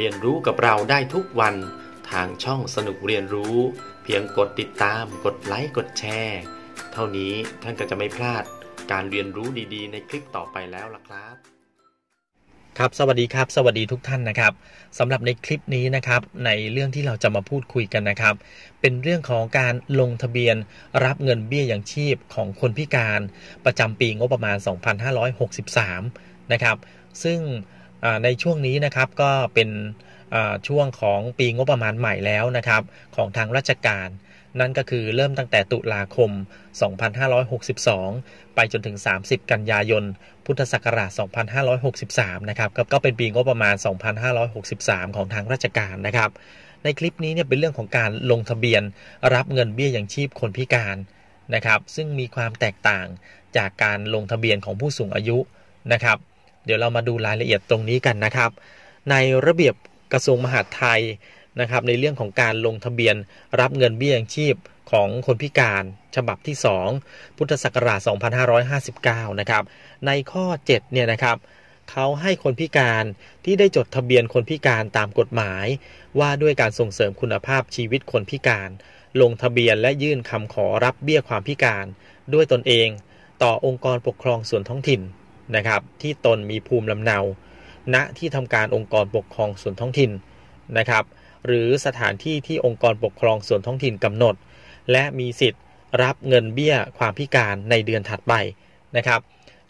เรียนรู้กับเราได้ทุกวันทางช่องสนุกเรียนรู้ เพียงกดติดตามกดไลค์กดแชร์ เท่านี้ท่านก็จะไม่พลาดการเรียนรู้ดีๆ ในคลิปต่อไปแล้วล่ะครับ ครับสวัสดีครับ สวัสดีทุกท่านนะครับสำหรับในคลิปนี้นะครับในเรื่องที่เราจะมาพูดคุยกันนะครับ เป็นเรื่องของการลงทะเบียนรับเงินเบี้ยอย่างชีพของคนพิการ ประจำปีงบประมาณ 2563 นะครับ ซึ่งในช่วงนี้นะครับก็เป็นช่วงของปีงบประมาณใหม่แล้วนะครับ ของทางราชการ นั่นก็คือเริ่มตั้งแต่ตุลาคม 2562 ไปจนถึง 30 กันยายน พุทธศักราช 2563 นะครับก็เป็นปีงบประมาณ 2563 ของทางราชการนะครับ ในคลิปนี้เนี่ยเป็นเรื่องของการลงทะเบียนรับเงินเบี้ยยังชีพคนพิการนะครับ ซึ่งมีความแตกต่างจากการลงทะเบียนของผู้สูงอายุนะครับเดี๋ยวเรามาดูรายละเอียดตรงนี้กันนะครับ ในระเบียบกระทรวงมหาดไทยนะครับในเรื่องของการลงทะเบียน รับเงินเบี้ยยังชีพของคนพิการ ฉบับที่ 2 พุทธศักราช 2559 นะครับในข้อ7เนี่ยนะครับเขาให้คนพิการที่ได้จดทะเบียนคนพิการตามกฎหมาย ว่าด้วยการส่งเสริมคุณภาพชีวิตคนพิการ ลงทะเบียนและยื่นคำขอรับเบี้ยความพิการ ด้วยตนเอง ต่อองค์กรปกครองส่วนท้องถิ่นนะครับที่ตนมีภูมิลำเนา ณที่ทำการองค์กรปกครองส่วนท้องถิ่นนะครับหรือสถานที่ที่องค์กรปกครองส่วนท้องถิ่นกำหนด และมีสิทธิ์รับเงินเบี้ยความพิการในเดือนถัดไปนะครับ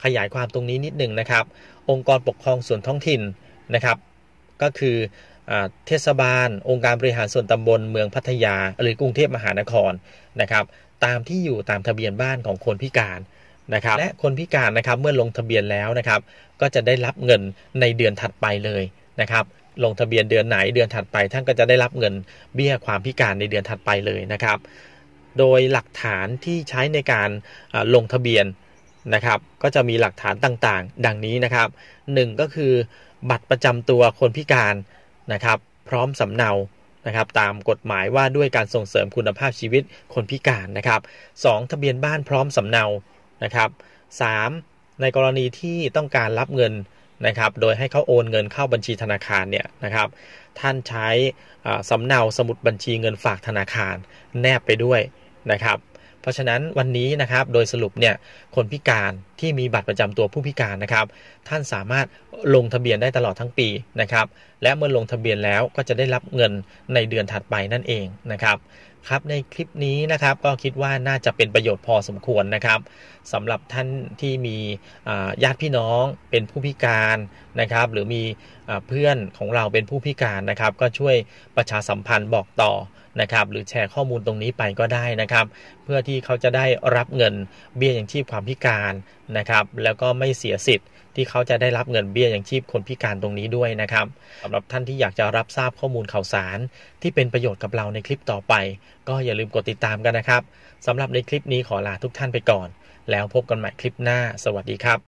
ขยายความตรงนี้นิดหนึ่งนะครับองค์กรปกครองส่วนท้องถิ่นนะครับก็คือเทศบาลองค์การบริหารส่วนตำบลเมืองพัทยาหรือกรุงเทพมหานครนะครับตามที่อยู่ตามทะเบียนบ้านของคนพิการนะครับและคนพิการนะครับเมื่อลงทะเบียนแล้วนะครับก็จะได้รับเงินในเดือนถัดไปเลยนะครับลงทะเบียนเดือนไหนเดือนถัดไป ท่านก็จะได้รับเงินเบี้ยความพิการในเดือนถัดไปเลยนะครับ โดยหลักฐานที่ใช้ในการลงทะเบียนนะครับก็จะมีหลักฐานต่างๆ ดังนี้นะครับ 1 ก็คือบัตรประจำตัวคนพิการนะครับพร้อมสำเนานะครับตามกฎหมายว่าด้วยการส่งเสริมคุณภาพชีวิตคนพิการนะครับ 2 ทะเบียนบ้านพร้อมสำเนานะครับ 3. ในกรณีที่ต้องการรับเงินนะครับ โดยให้เขาโอนเงินเข้าบัญชีธนาคารเนี่ยนะครับ ท่านใช้สำเนาสมุดบัญชีเงินฝากธนาคารแนบไปด้วยนะครับ เพราะฉะนั้นวันนี้นะครับ โดยสรุปเนี่ย คนพิการที่มีบัตรประจำตัวผู้พิการนะครับ ท่านสามารถลงทะเบียนได้ตลอดทั้งปีนะครับ และเมื่อลงทะเบียนแล้วก็จะได้รับเงินในเดือนถัดไปนั่นเองนะครับครับในคลิปนี้นะครับก็คิดว่าน่าจะเป็นประโยชน์พอสมควรนะครับสำหรับท่านที่มีญาติพี่น้องเป็นผู้พิการนะครับหรือมีเพื่อนของเราเป็นผู้พิการนะครับ ก็ช่วยประชาสัมพันธ์บอกต่อนะครับหรือแชร์ข้อมูลตรงนี้ไปก็ได้นะครับ เพื่อที่เขาจะได้รับเงินเบี้ยอย่างชีพความพิการนะครับแล้วก็ไม่เสียสิทธิ์ที่เขาจะได้รับเงินเบี้ยอย่างชีพคนพิการตรงนี้ด้วยนะครับสำหรับท่านที่อยากจะรับทราบข้อมูลข่าวสาร ที่เป็นประโยชน์กับเราในคลิปต่อไป ก็อย่าลืมกดติดตามกันนะครับสำหรับในคลิปนี้ขอลาทุกท่านไปก่อน แล้วพบกันใหม่คลิปหน้าสวัสดีครับ